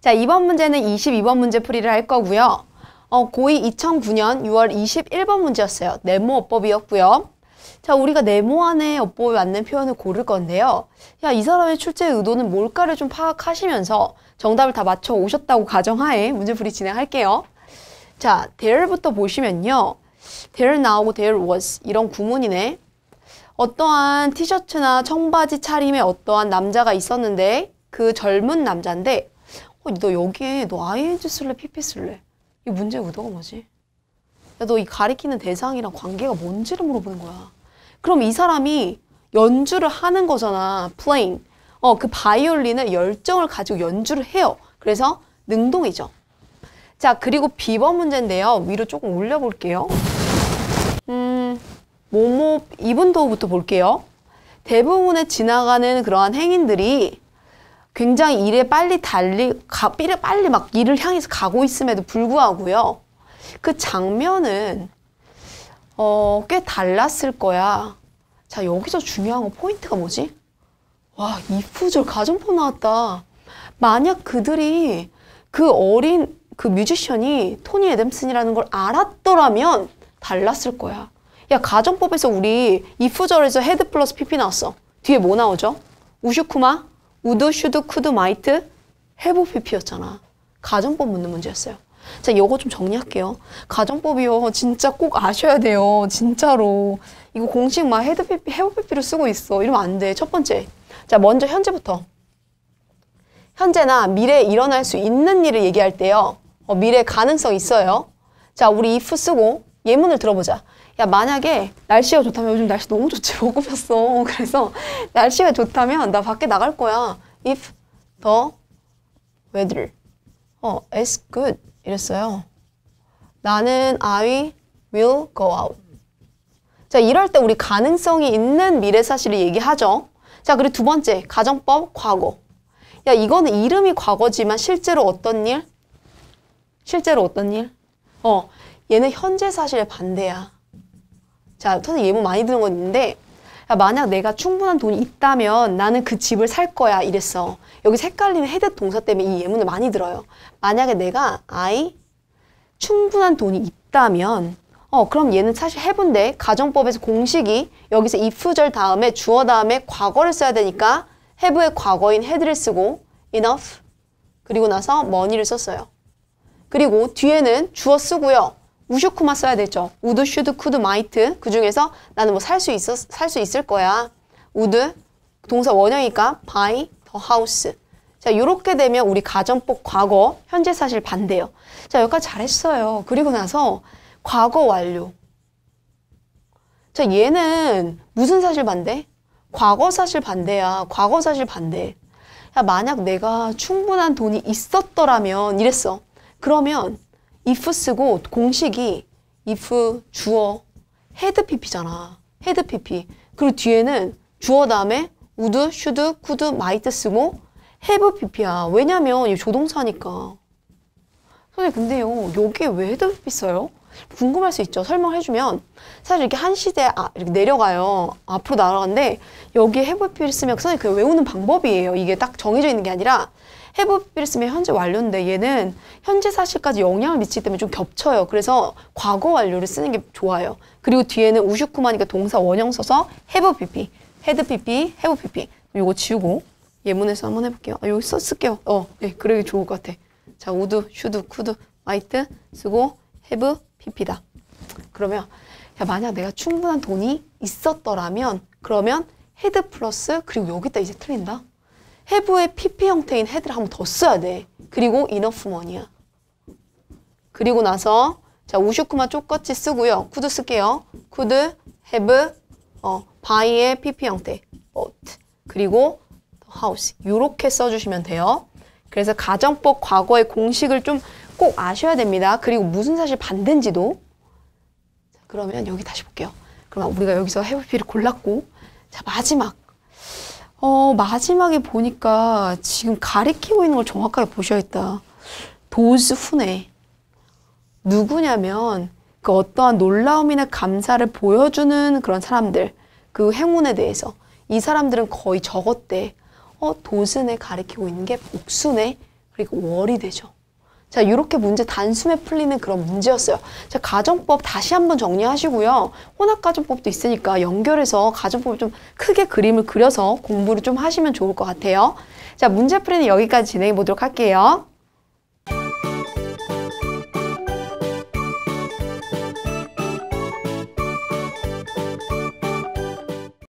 자, 이번 문제는 22번 문제 풀이를 할 거고요. 어, 고2 2009년 6월 21번 문제였어요. 네모 어법이었고요. 자, 우리가 네모 안에 어법에 맞는 표현을 고를 건데요. 야, 이 사람의 출제의 의도는 뭘까를 좀 파악하시면서 정답을 다 맞춰 오셨다고 가정하에 문제풀이 진행할게요. 자, there부터 보시면요. there 나오고 there was 이런 구문이네. 어떠한 티셔츠나 청바지 차림에 어떠한 남자가 있었는데 그 젊은 남자인데 어, 너 여기에 너 ING 쓸래 PP 쓸래? 이 문제의 도가 뭐지? 야, 너이 가리키는 대상이랑 관계가 뭔지를 물어보는 거야. 그럼 이 사람이 연주를 하는 거잖아. 플레인 어, 그 바이올린을 열정을 가지고 연주를 해요. 그래서 능동이죠. 자, 그리고 비번 문제인데요. 위로 조금 올려볼게요. 음, 모모 이분도부터 볼게요. 대부분의 지나가는 그러한 행인들이 굉장히 일에 빨리 달리 가, 삐 빨리 막 일을 향해서 가고 있음에도 불구하고요. 그 장면은 어, 꽤 달랐을 거야. 자, 여기서 중요한 건 포인트가 뭐지? 와, 이프절 가정법 나왔다. 만약 그들이 그 어린 그 뮤지션이 토니 에덤슨이라는 걸 알았더라면 달랐을 거야. 야, 가정법에서 우리 이프절에서 헤드 플러스 피피 나왔어. 뒤에 뭐 나오죠? 우슈쿠마? 우드, 슈드, 쿠드, 마이트, 해부 PP였잖아. 가정법 묻는 문제였어요. 자, 요거 좀 정리할게요. 가정법이요. 진짜 꼭 아셔야 돼요. 진짜로. 이거 공식 막 헤드 PP, 해부 PP를 쓰고 있어. 이러면 안 돼. 첫 번째. 자, 먼저 현재부터. 현재나 미래에 일어날 수 있는 일을 얘기할 때요. 어, 미래 가능성 있어요. 자, 우리 if 쓰고 예문을 들어보자. 야 만약에 날씨가 좋다면 요즘 날씨 너무 좋지 못 뭐 굽혔어 그래서 날씨가 좋다면 나 밖에 나갈 거야 if the weather 어 is good 이랬어요 나는 I will go out 자 이럴 때 우리 가능성이 있는 미래 사실을 얘기하죠 자 그리고 두 번째 가정법 과거 야 이거는 이름이 과거지만 실제로 어떤 일? 실제로 어떤 일? 어 얘는 현재 사실의 반대야 자, 선생님 예문 많이 들은 건 있는데 야, 만약 내가 충분한 돈이 있다면 나는 그 집을 살 거야 이랬어. 여기 색깔리는 헤드 동사 때문에 이 예문을 많이 들어요. 만약에 내가 I 충분한 돈이 있다면 어 그럼 얘는 사실 해본데 가정법에서 공식이 여기서 if절 다음에 주어 다음에 과거를 써야 되니까 have의 과거인 head를 쓰고 enough 그리고 나서 money를 썼어요. 그리고 뒤에는 주어 쓰고요. 우슈쿠만 써야 되죠. 우드, 슈드, 쿠드, 마이트 그 중에서 나는 뭐 살 수 있어 살 수 있을 거야. 우드 동사 원형이니까 buy the house. 자요렇게 되면 우리 가정법 과거 현재 사실 반대요. 자 여기까지 잘했어요. 그리고 나서 과거 완료. 자 얘는 무슨 사실 반대? 과거 사실 반대야. 과거 사실 반대. 야 만약 내가 충분한 돈이 있었더라면 이랬어. 그러면 if 쓰고 공식이 if 주어 헤드 pp잖아. 헤드 pp. 그리고 뒤에는 주어 다음에 would, should, could, might 쓰고 have pp야. 왜냐면 이 조동사니까. 선생님 근데요 여기에 왜 헤드 pp 써요? 궁금할 수 있죠. 설명해주면 사실 이렇게 한 시대 아, 이렇게 내려가요. 앞으로 날아가는데 여기에 해부피를 쓰면 선생님 그 외우는 방법이에요. 이게 딱 정해져 있는 게 아니라 해부 비스면 현재 완료인데 얘는 현재 사실까지 영향을 미치기 때문에 좀 겹쳐요. 그래서 과거 완료를 쓰는 게 좋아요. 그리고 뒤에는 우슈쿠마니까 동사 원형 써서 해부 PP, 헤드 PP, 해부 PP 이거 지우고 예문에서 한번 해볼게요. 아, 여기 썼을게요. 어, 예, 그러기 좋을 것 같아. 자, 우드, 슈드, 쿠드, 마이트 쓰고 해브, PP다. 그러면 야, 만약 내가 충분한 돈이 있었더라면 그러면 헤드 플러스 그리고 여기다 이제 틀린다. 해부의 PP 형태인 헤드를 한 번 더 써야 돼. 그리고 이너프먼니야 그리고 나서 자 우슈크만 똑같이 쓰고요. 쿠드 쓸게요. 쿠드, 헤브, 어, 바이의 PP 형태. 보트. 그리고 하우스. 이렇게 써주시면 돼요. 그래서 가정법 과거의 공식을 좀 꼭 아셔야 됩니다. 그리고 무슨 사실 반대인지도. 자, 그러면 여기 다시 볼게요. 그럼 우리가 여기서 해브피를 골랐고 자 마지막 어, 마지막에 보니까 지금 가리키고 있는 걸 정확하게 보셔야겠다. 도즈 후네. 누구냐면 그 어떠한 놀라움이나 감사를 보여주는 그런 사람들, 그 행운에 대해서. 이 사람들은 거의 적었대 어, 도즈네 가리키고 있는 게 복수네. 그리고 월이 되죠. 자, 이렇게 문제 단숨에 풀리는 그런 문제였어요. 자, 가정법 다시 한번 정리하시고요. 혼합가정법도 있으니까 연결해서 가정법을 좀 크게 그림을 그려서 공부를 좀 하시면 좋을 것 같아요. 자, 문제 풀이는 여기까지 진행해 보도록 할게요.